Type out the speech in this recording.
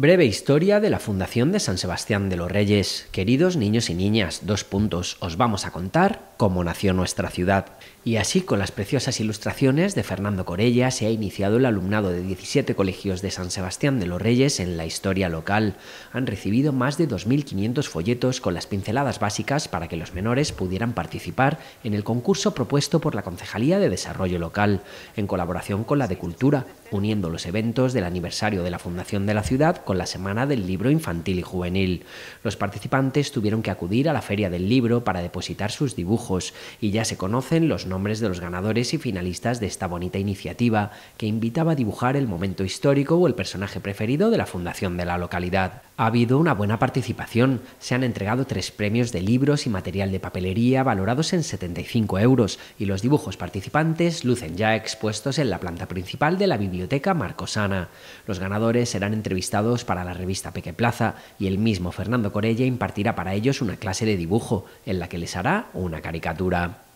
Breve historia de la Fundación de San Sebastián de los Reyes. Queridos niños y niñas, dos puntos. Os vamos a contar cómo nació nuestra ciudad. Y así, con las preciosas ilustraciones de Fernando Corella, se ha iniciado el alumnado de 17 colegios de San Sebastián de los Reyes en la historia local. Han recibido más de 2.500 folletos con las pinceladas básicas para que los menores pudieran participar en el concurso propuesto por la Concejalía de Desarrollo Local, en colaboración con la de Cultura, uniendo los eventos del aniversario de la fundación de la ciudad con la Semana del Libro Infantil y Juvenil. Los participantes tuvieron que acudir a la Feria del Libro para depositar sus dibujos y ya se conocen los nombres de los ganadores y finalistas de esta bonita iniciativa que invitaba a dibujar el momento histórico o el personaje preferido de la fundación de la localidad. Ha habido una buena participación. Se han entregado tres premios de libros y material de papelería valorados en 75 euros y los dibujos participantes lucen ya expuestos en la planta principal de la biblioteca Marcosana. Los ganadores serán entrevistados para la revista Peque Plaza y el mismo Fernando Corella impartirá para ellos una clase de dibujo en la que les hará una caricatura.